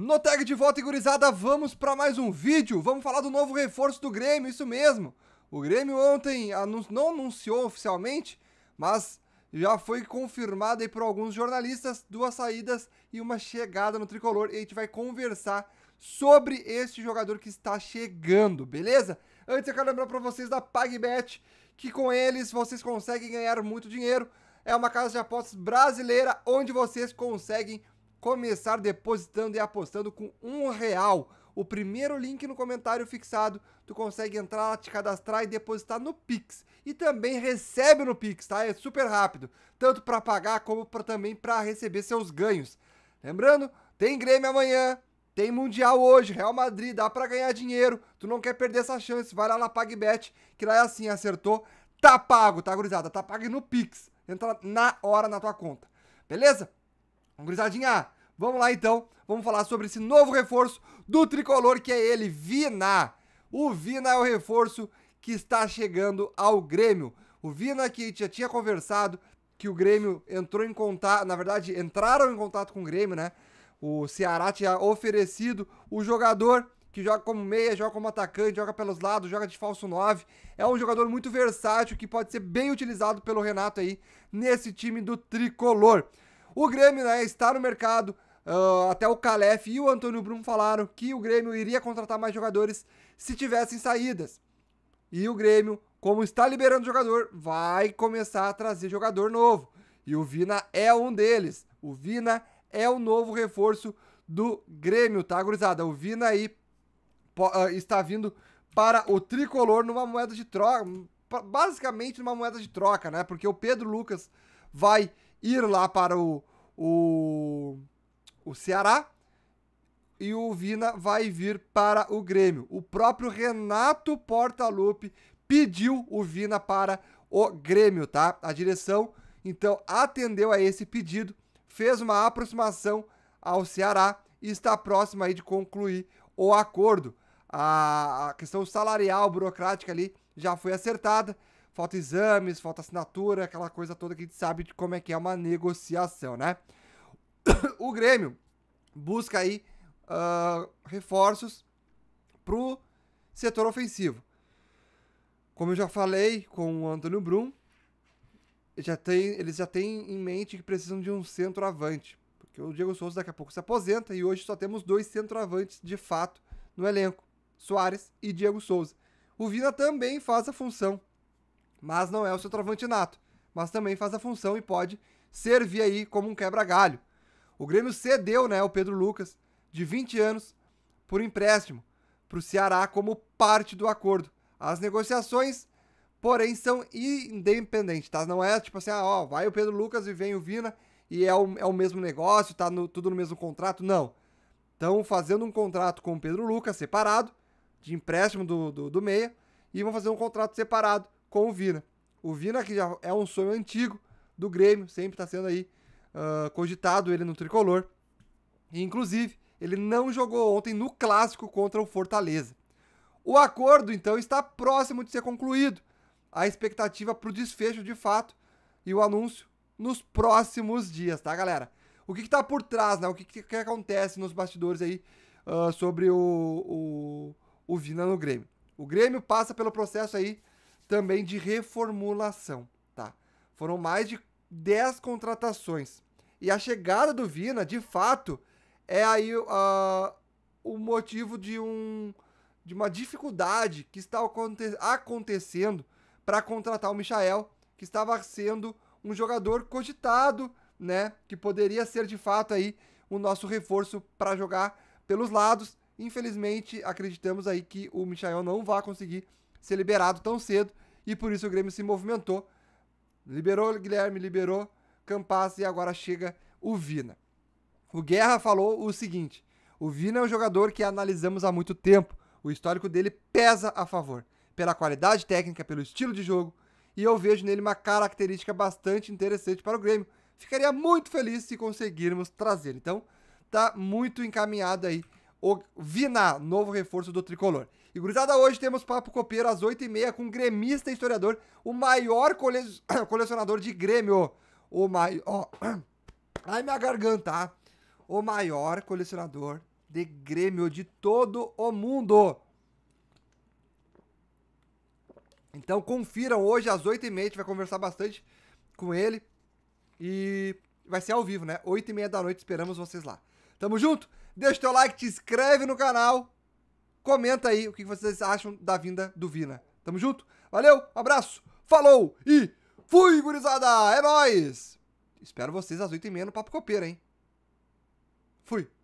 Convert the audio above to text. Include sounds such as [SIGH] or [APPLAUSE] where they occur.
No tag de volta, gurizada, vamos para mais um vídeo. Vamos falar do novo reforço do Grêmio, isso mesmo. O Grêmio ontem anun não anunciou oficialmente, mas já foi confirmado aí por alguns jornalistas duas saídas e uma chegada no tricolor. E a gente vai conversar sobre este jogador que está chegando, beleza? Antes eu quero lembrar para vocês da PagBet, que com eles vocês conseguem ganhar muito dinheiro. É uma casa de apostas brasileira onde vocês conseguem começar depositando e apostando com um real. O primeiro link no comentário fixado, tu consegue entrar, te cadastrar e depositar no Pix. E também recebe no Pix, tá? É super rápido, tanto para pagar como pra, também para receber seus ganhos. Lembrando, tem Grêmio amanhã, tem Mundial hoje, Real Madrid, dá para ganhar dinheiro. Tu não quer perder essa chance, vai lá na PagBet, que lá é assim, acertou, tá pago, tá gurizada? Tá pago no Pix. Entra na hora na tua conta. Beleza? Gurizadinha, vamos lá então. Vamos falar sobre esse novo reforço do tricolor que é ele, Vina. O Vina é o reforço que está chegando ao Grêmio. O Vina que já tinha conversado que o Grêmio entrou em contato, na verdade, entraram em contato com o Grêmio, né? O Ceará tinha oferecido o jogador que joga como meia, joga como atacante, joga pelos lados, joga de falso 9. É um jogador muito versátil que pode ser bem utilizado pelo Renato aí nesse time do tricolor. O Grêmio né, está no mercado. Uh, até o Calef e o Antônio Bruno falaram que o Grêmio iria contratar mais jogadores se tivessem saídas. E o Grêmio, como está liberando jogador, vai começar a trazer jogador novo. E o Vina é um deles. O Vina é o novo reforço do Grêmio, tá, gurizada? O Vina aí ah, está vindo para o tricolor numa moeda de troca. Basicamente numa moeda de troca, né? Porque o Pedro Lucas vai ir lá para o, o, o Ceará e o Vina vai vir para o Grêmio. O próprio Renato Portaluppi pediu o Vina para o Grêmio, tá? A direção então atendeu a esse pedido, fez uma aproximação ao Ceará e está próximo aí de concluir o acordo. A, a questão salarial burocrática ali já foi acertada falta exames, falta assinatura, aquela coisa toda que a gente sabe de como é que é uma negociação, né? [COUGHS] O Grêmio busca aí uh, reforços pro setor ofensivo. Como eu já falei com o Antônio Brum, já tem, eles já têm em mente que precisam de um centroavante. Porque o Diego Souza daqui a pouco se aposenta e hoje só temos dois centroavantes de fato no elenco: Soares e Diego Souza. O Vina também faz a função mas não é o centroavante nato, mas também faz a função e pode servir aí como um quebra-galho. O Grêmio cedeu, né, o Pedro Lucas, de 20 anos, por empréstimo para o Ceará como parte do acordo. As negociações, porém, são independentes, tá? Não é tipo assim, ah, ó, vai o Pedro Lucas e vem o Vina e é o, é o mesmo negócio, tá no, tudo no mesmo contrato. Não. Estão fazendo um contrato com o Pedro Lucas separado, de empréstimo do, do, do Meia, e vão fazer um contrato separado com o Vina. O Vina, que já é um sonho antigo do Grêmio, sempre está sendo aí uh, cogitado ele no tricolor. E, inclusive, ele não jogou ontem no clássico contra o Fortaleza. O acordo, então, está próximo de ser concluído. A expectativa para o desfecho de fato e o anúncio nos próximos dias, tá, galera? O que está por trás, né? O que, que, que acontece nos bastidores aí uh, sobre o, o, o Vina no Grêmio? O Grêmio passa pelo processo aí também de reformulação, tá? Foram mais de 10 contratações. E a chegada do Vina, de fato, é aí uh, o motivo de, um, de uma dificuldade que está aconte acontecendo para contratar o Michael, que estava sendo um jogador cogitado, né? Que poderia ser de fato aí o nosso reforço para jogar pelos lados. Infelizmente, acreditamos aí que o Michael não vai conseguir ser liberado tão cedo e por isso o Grêmio se movimentou. Liberou o Guilherme, liberou Campas e agora chega o Vina. O Guerra falou o seguinte: o Vina é um jogador que analisamos há muito tempo. O histórico dele pesa a favor, pela qualidade técnica, pelo estilo de jogo, e eu vejo nele uma característica bastante interessante para o Grêmio. Ficaria muito feliz se conseguirmos trazer. Então, tá muito encaminhado aí o Vina, novo reforço do tricolor. E gurizada, hoje temos Papo Copeiro às 8h30 com o gremista e historiador, o maior cole... [COUGHS] colecionador de Grêmio. O maior. [COUGHS] Ai, minha garganta, ah. O maior colecionador de Grêmio de todo o mundo. Então confiram hoje às 8h30, a gente vai conversar bastante com ele. E vai ser ao vivo, né? 8h30 da noite, esperamos vocês lá. Tamo junto? Deixa teu like, te inscreve no canal. Comenta aí o que vocês acham da vinda do Vina. Tamo junto? Valeu, abraço, falou e fui, gurizada! É nóis! Espero vocês às 8h30 no Papo Copeira, hein? Fui!